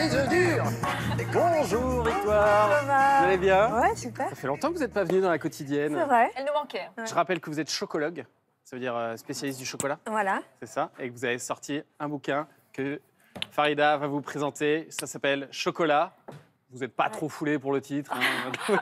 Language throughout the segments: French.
les œufs durs. Bonjour Victoire. Vous allez bien Ouais, super. Ça fait longtemps que vous n'êtes pas venu dans la quotidienne. C'est vrai. Elle nous manquait. Hein. Je rappelle que vous êtes chocologue, ça veut dire euh, spécialiste du chocolat. Voilà. C'est ça. Et que vous avez sorti un bouquin que Farida va vous présenter. Ça s'appelle Chocolat, vous n'êtes pas trop foulé pour le titre. Hein.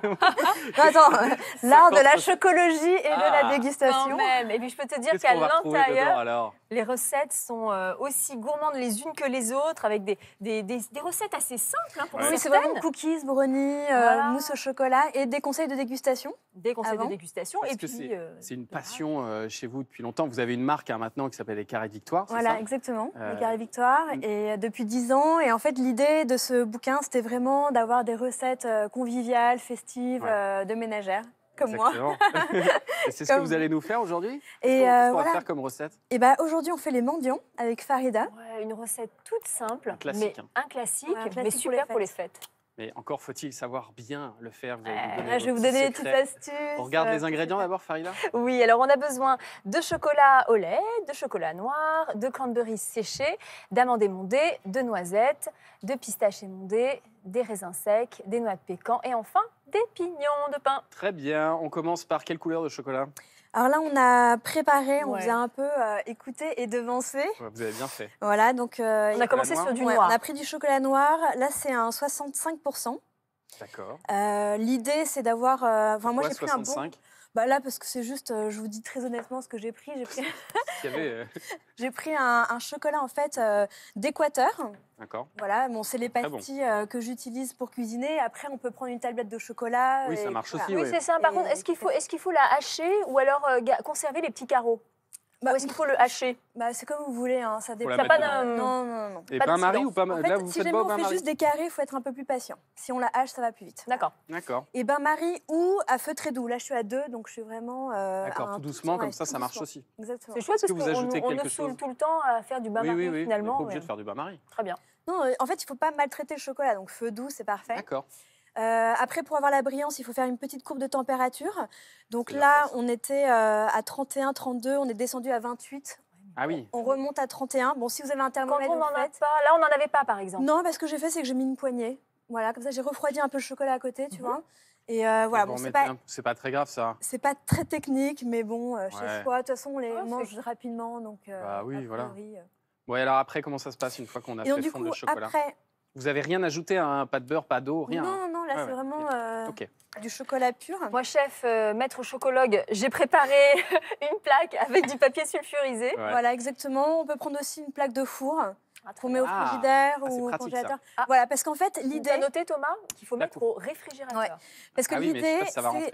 Attends, euh, l'art de la chocologie et de la ah, dégustation. Et puis je peux te dire qu'à l'intérieur, les recettes sont euh, aussi gourmandes les unes que les autres, avec des, des, des, recettes assez simples. Hein, pour oui, c'est vraiment cookies, brownies, euh, mousse au chocolat et des conseils de dégustation. Des conseils de dégustation. et puis, c'est une passion chez vous depuis longtemps. Vous avez une marque hein, maintenant qui s'appelle les Carrés Victoire. Voilà, ça exactement. les Carrés Victoire. Mm. Et depuis dix ans. Et en fait, l'idée de ce bouquin, c'était vraiment avoir des recettes euh, conviviales, festives, euh, de ménagères comme moi. c'est ce que vous allez nous faire aujourd'hui Et on euh, voilà. faire comme recette Et eh ben aujourd'hui, on fait les mendiants avec Farida. une recette toute simple, un classique. mais un classique, mais super Pour les fêtes. Mais encore faut-il savoir bien le faire. Euh, je vais vous donner des petites astuces. On regarde les ingrédients d'abord, Farida Oui, alors on a besoin de chocolat au lait, de chocolat noir, de cranberry séché, d'amandes émondées, de noisettes, de pistaches émondées, des raisins secs, des noix de pécan et enfin des pignons de pain. Très bien. On commence par quelle couleur de chocolat alors là, on a préparé, on vous a un peu euh, écouté et devancé. vous avez bien fait. Voilà, donc euh, on a commencé sur du noir. on a pris du chocolat noir. Là, c'est un 65 D'accord. Euh, l'idée, c'est d'avoir. Enfin, moi, j'ai pris un bon. Bah, là, parce que c'est juste, euh, je vous dis très honnêtement ce que j'ai pris. J'ai pris, euh, un, chocolat en fait euh, d'Équateur. D'accord. Voilà, mon c'est les que j'utilise pour cuisiner. Après, on peut prendre une tablette de chocolat. Oui, ça marche aussi. Oui, c'est ça. Par contre, est-ce qu'il faut, est-ce qu'il faut la hacher ou alors conserver les petits carreaux bah, ou est-ce qu'il faut le hacher bah, C'est comme vous voulez, hein, ça dépend. Non, non, non. Et pas, marie ou pas en Si faites jamais on fait juste des carrés, il faut être un peu plus patient. Si on la hache, ça va plus vite. D'accord. D'accord. Et ben Marie ou à feu très doux. Là, je suis à deux, donc je suis vraiment. Euh, D'accord, tout doucement, comme ça, ça marche aussi. Exactement. C'est chouette parce qu'on nous saoule tout le temps à faire du bain-marie oui, oui, oui. finalement. On n'est pas obligé euh. de faire du bain-marie. Très bien. Non, euh, en fait, il ne faut pas maltraiter le chocolat, donc feu doux, c'est parfait. D'accord. Euh, après, pour avoir la brillance, il faut faire une petite courbe de température. Donc là, on était euh, à 31, 32, on est descendu à 28. Ah oui. On remonte à 31. Bon, si vous avez un thermomètre, Quand on n'en a pas. Là, on n'en avait pas, par exemple. Non, parce que j'ai fait, c'est que j'ai mis une poignée. Voilà, comme ça, j'ai refroidi un peu le chocolat à côté, tu mhm. vois. Et euh, voilà, bon, c'est pas... très grave ça. C'est pas très technique, mais bon, je chez pas. de toute façon, on les ah, mange rapidement, donc. Bah oui, voilà. Ouais, alors après, comment ça se passe une fois qu'on a fait fondre le chocolat après... Vous avez rien ajouté, à un pas de beurre, pas d'eau, rien. Hein non, non, Là, c'est vraiment euh, du chocolat pur. Moi, chef, euh, maître maître chocologue, j'ai préparé une plaque avec du papier sulfurisé. Voilà, exactement. On peut prendre aussi une plaque de four. Ah, qu'on met au frigidaire ah, ou au congélateur. Ah. Voilà, parce qu'en fait, l'idée. Tu noté, Thomas, qu'il faut mettre au réfrigérateur. Parce que l'idée,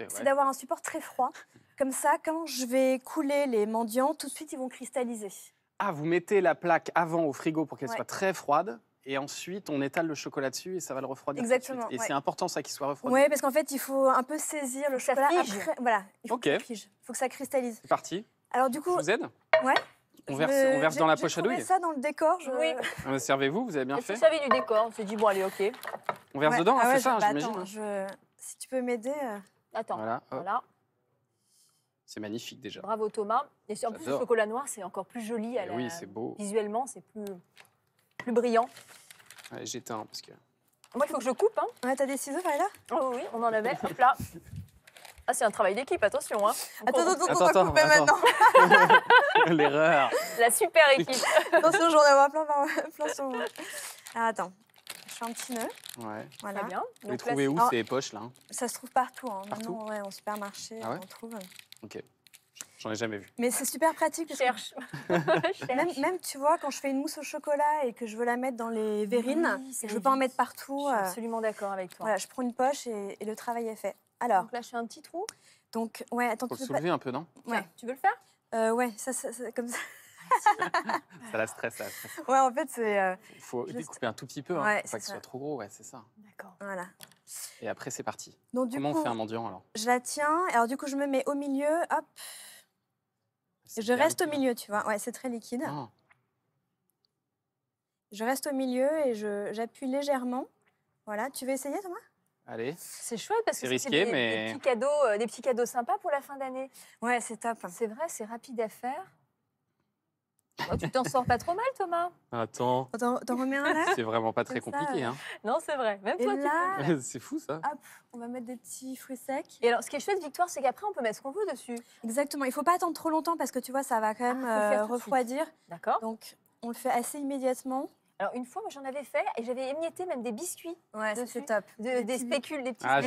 c'est d'avoir un support très froid. Comme ça, quand je vais couler les mendiants, tout de suite, ils vont cristalliser. Ah, vous mettez la plaque avant au frigo pour qu'elle soit très froide et ensuite on étale le chocolat dessus et ça va le refroidir. Exactement. Et c'est important ça qu'il soit refroidi. Oui, parce qu'en fait il faut un peu saisir le chocolat. Après... Voilà. Il faut, faut que ça cristallise. C'est parti. Alors du coup. Je vous aide. Ouais. On verse, on verse dans la poche à douille. ça dans le décor. Je... Oui. Ah, servez-vous, vous avez bien fait. Vous savez du décor, on s'est dit bon allez ok. On verse dedans, ah hein, c'est ça, bah, j'imagine. Si tu peux m'aider. Euh. Attends. Voilà. C'est magnifique déjà. Bravo Thomas. Et en plus le chocolat noir, c'est encore plus joli. À eh Oui, c'est beau. Visuellement, c'est plus plus brillant. J'éteins parce que. Moi, il faut que je coupe. Hein. t'as des ciseaux, là oh oui, on en avait. Hop là. Ah, c'est un travail d'équipe, attention. Hein. Attends, attends, attends, L'erreur. La super équipe. attention, j'en ai plein, plein sur moi. attends. Je fais un petit nœud. Ouais. Voilà. Très bien. Vous où, oh. ces poches, là Ça se trouve partout. Hein. ouais, en supermarché, ah on trouve. OK. J'en ai jamais vu. Mais c'est super pratique. Je Cherche. même, tu vois, quand je fais une mousse au chocolat et que je veux la mettre dans les verrines, je veux pas en mettre partout. Je suis euh, absolument d'accord avec toi. Voilà, je prends une poche et, le travail est fait. Alors. là, je fais un petit trou. Donc, ouais, attends. Faut tu peux soulever un peu, non ouais. Tu veux le faire euh, Ouais, ça, ça, comme ça. ça la stresse, Ouais, en fait, c'est. Il euh, faut découper un tout petit peu, hein, ne pas que ce soit trop gros, ouais, c'est ça. D'accord. Voilà. Et après, c'est parti. du Comment on fait un mendiant alors Je la tiens, alors du coup, je me mets au milieu, hop. Je reste au milieu, tu vois. Ouais, c'est très liquide. Ah. Je reste au milieu et j'appuie légèrement. Voilà, tu veux essayer, Thomas Allez. C'est chouette parce que c'est des, des, petits cadeaux, euh, des petits cadeaux sympas pour la fin d'année. Ouais, c'est top. C'est vrai, c'est rapide à faire. Oh, tu t'en sors pas trop mal, Thomas. Attends. T'en, remets un là C'est vraiment pas très compliqué. Hein. Non, c'est vrai. Même toi, C'est fou, ça. Hop, on va mettre des petits fruits secs. Et alors, ce qui est chouette, Victoire, c'est qu'après, on peut mettre ce qu'on veut dessus. Exactement. Il faut pas attendre trop longtemps parce que tu vois, ça va quand ah, même euh, refroidir. D'accord. Donc, on le fait assez immédiatement. Alors une fois, moi j'en avais fait et j'avais émietté même des biscuits. Ouais, c'est top. des spécules, des petits ah,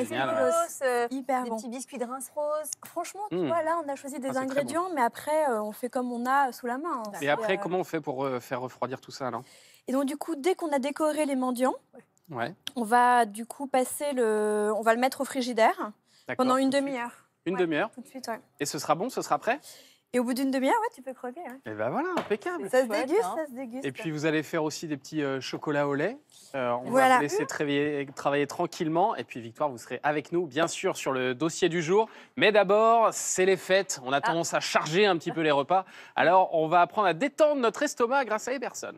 euh, des petits biscuits de rince rose. Franchement, tu hmm. on a choisi des ah, ingrédients, mais après euh, on fait comme on a sous la main. Hein. Bah, et après, euh, comment on fait pour faire refroidir tout ça là Et donc du coup, dès qu'on a décoré les mendiants, on va du coup passer le, on va le mettre au frigidaire pendant une demi-heure. Une demi-heure. Tout de suite, Et ce sera bon, ce sera prêt et au bout d'une demi-heure, ouais, tu peux crever. Et ben voilà, impeccable. Ça se déguste, hein. ça se déguste. Et puis vous allez faire aussi des petits euh, chocolats au lait. Euh, on va vous laisser travailler, tranquillement. Et puis Victoire, vous serez avec nous, bien sûr, sur le dossier du jour. Mais d'abord, c'est les fêtes. On a ah. tendance à charger un petit peu les repas. Alors, on va apprendre à détendre notre estomac grâce à Eberson.